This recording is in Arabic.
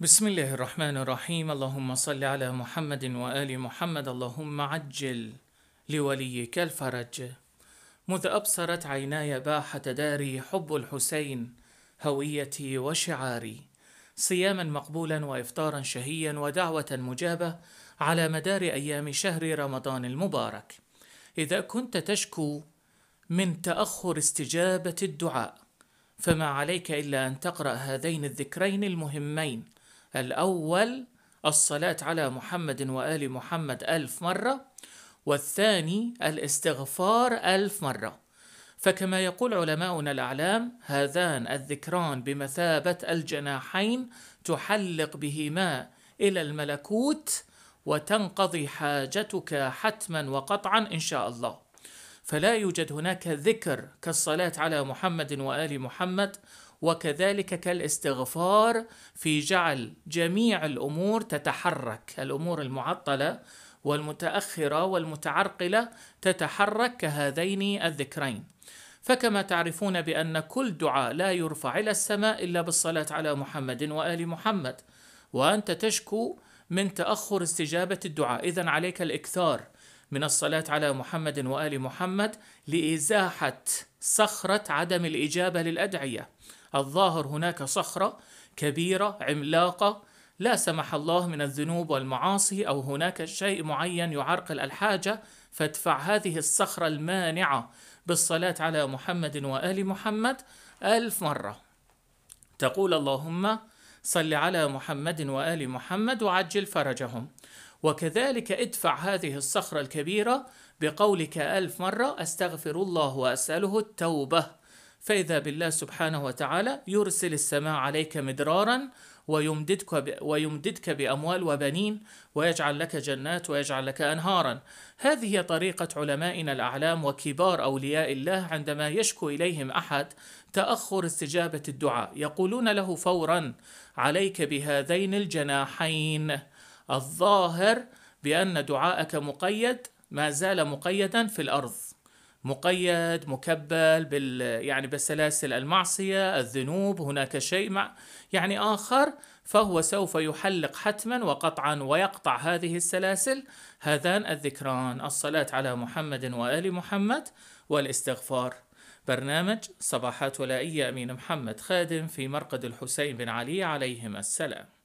بسم الله الرحمن الرحيم اللهم صل على محمد وآل محمد اللهم عجل لوليك الفرج مذ أبصرت عيناي باحة داري حب الحسين هويتي وشعاري صياما مقبولا وإفطارا شهيا ودعوة مجابة على مدار أيام شهر رمضان المبارك إذا كنت تشكو من تأخر استجابة الدعاء فما عليك إلا أن تقرأ هذين الذكرين المهمين الأول الصلاة على محمد وآل محمد ألف مرة والثاني الاستغفار ألف مرة فكما يقول علماؤنا الأعلام هذان الذكران بمثابة الجناحين تحلق بهما إلى الملكوت وتنقضي حاجتك حتما وقطعا إن شاء الله فلا يوجد هناك ذكر كالصلاة على محمد وآل محمد وكذلك كالاستغفار في جعل جميع الأمور تتحرك الأمور المعطلة والمتأخرة والمتعرقلة تتحرك كهذين الذكرين فكما تعرفون بأن كل دعاء لا يرفع إلى السماء إلا بالصلاة على محمد وآل محمد وأنت تشكو من تأخر استجابة الدعاء إذا عليك الإكثار من الصلاة على محمد وآل محمد لإزاحة صخرة عدم الإجابة للأدعية الظاهر هناك صخرة كبيرة عملاقة لا سمح الله من الذنوب والمعاصي أو هناك شيء معين يعرقل الحاجة فادفع هذه الصخرة المانعة بالصلاة على محمد وآل محمد ألف مرة تقول اللهم صل على محمد وآل محمد وعجل فرجهم وكذلك ادفع هذه الصخرة الكبيرة بقولك ألف مرة أستغفر الله وأسأله التوبة فإذا بالله سبحانه وتعالى يرسل السماء عليك مدرارا ويمددك ب... ويمددك بأموال وبنين ويجعل لك جنات ويجعل لك أنهارا هذه طريقة علمائنا الأعلام وكبار أولياء الله عندما يشكو إليهم أحد تأخر استجابة الدعاء يقولون له فورا عليك بهذين الجناحين الظاهر بأن دعاءك مقيد ما زال مقيدا في الأرض مقيد مكبل بال يعني بسلاسل المعصية الذنوب هناك شيء مع يعني آخر فهو سوف يحلق حتما وقطعا ويقطع هذه السلاسل هذان الذكران الصلاة على محمد وآل محمد والاستغفار برنامج صباحات ولائية أمين محمد خادم في مرقد الحسين بن علي عليهم السلام